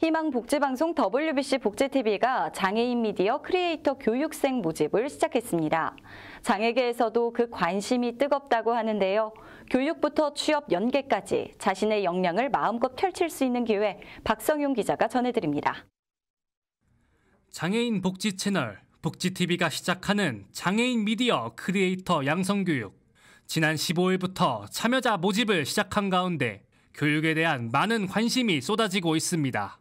희망복지방송 WBC 복지TV가 장애인 미디어 크리에이터 교육생 모집을 시작했습니다. 장애계에서도 그 관심이 뜨겁다고 하는데요. 교육부터 취업 연계까지 자신의 역량을 마음껏 펼칠 수 있는 기회 박성용 기자가 전해드립니다. 장애인 복지 채널 복지TV가 시작하는 장애인 미디어 크리에이터 양성교육. 지난 15일부터 참여자 모집을 시작한 가운데 교육에 대한 많은 관심이 쏟아지고 있습니다.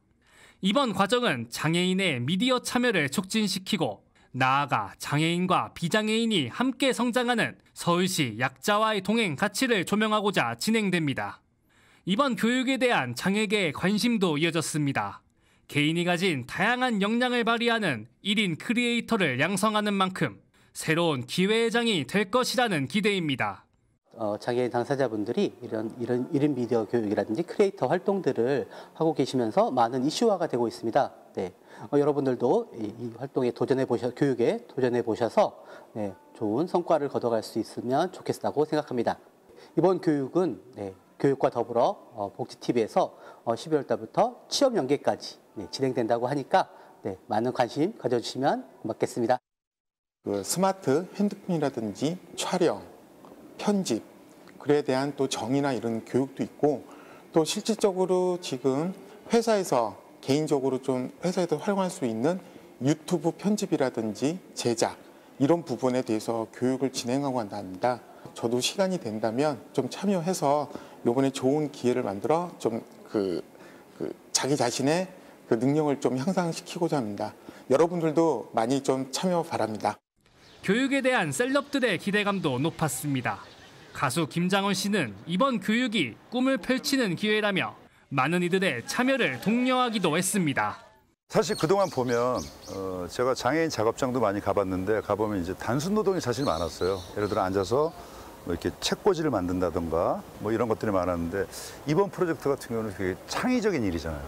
이번 과정은 장애인의 미디어 참여를 촉진시키고 나아가 장애인과 비장애인이 함께 성장하는 서울시 약자와의 동행 가치를 조명하고자 진행됩니다. 이번 교육에 대한 장애계의 관심도 이어졌습니다. 개인이 가진 다양한 역량을 발휘하는 1인 크리에이터를 양성하는 만큼 새로운 기회의 장이 될 것이라는 기대입니다. 어, 장애인 당사자분들이 이런 이런 이런 미디어 교육이라든지 크리에이터 활동들을 하고 계시면서 많은 이슈화가 되고 있습니다. 네, 어, 여러분들도 이, 이, 활동에 도전해 보셔 교육에 도전해 보셔서 네, 좋은 성과를 거둬갈 수 있으면 좋겠다고 생각합니다. 이번 교육은 네, 교육과 더불어 어, 복지TV에서 어, 12월 달부터 취업 연계까지 네, 진행된다고 하니까 네, 많은 관심 가져주시면 고맙겠습니다. 그 스마트 핸드폰이라든지 촬영 편집, 글에 대한 또 정의나 이런 교육도 있고 또 실질적으로 지금 회사에서 개인적으로 좀 회사에서 활용할 수 있는 유튜브 편집이라든지 제작 이런 부분에 대해서 교육을 진행하고 한답니다. 저도 시간이 된다면 좀 참여해서 요번에 좋은 기회를 만들어 좀그 그 자기 자신의 그 능력을 좀 향상시키고자 합니다. 여러분들도 많이 좀 참여 바랍니다. 교육에 대한 셀럽들의 기대감도 높았습니다. 가수 김장원 씨는 이번 교육이 꿈을 펼치는 기회라며 많은 이들의 참여를 독려하기도 했습니다. 사실 그동안 보면 어, 제가 장애인 작업장도 많이 가봤는데 가보면 이제 단순 노동이 사실 많았어요. 예를 들어 앉아서 뭐 이렇게 책꽂이를 만든다던가 뭐 이런 것들이 많았는데 이번 프로젝트 같은 경우는 되게 창의적인 일이잖아요.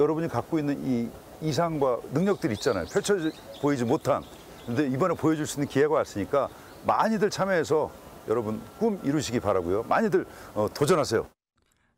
여러분이 갖고 있는 이 이상과 능력들 있잖아요. 펼쳐 보이지 못한 근데 이번에 보여줄 수 있는 기회가 왔으니까 많이들 참여해서 여러분 꿈 이루시기 바라고요. 많이들 어, 도전하세요.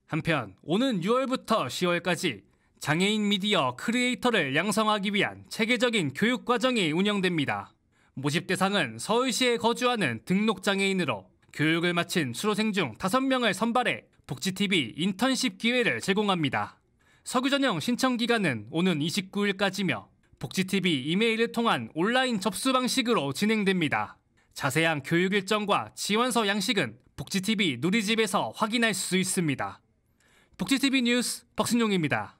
한편 오는 6월부터 10월까지 장애인 미디어 크리에이터를 양성하기 위한 체계적인 교육 과정이 운영됩니다. 모집 대상은 서울시에 거주하는 등록 장애인으로 교육을 마친 수로생중 5명을 선발해 복지TV 인턴십 기회를 제공합니다. 서구전형 신청 기간은 오는 29일까지며 복지TV 이메일을 통한 온라인 접수 방식으로 진행됩니다. 자세한 교육 일정과 지원서 양식은 복지TV 누리집에서 확인할 수 있습니다. 복지TV 뉴스 박신용입니다.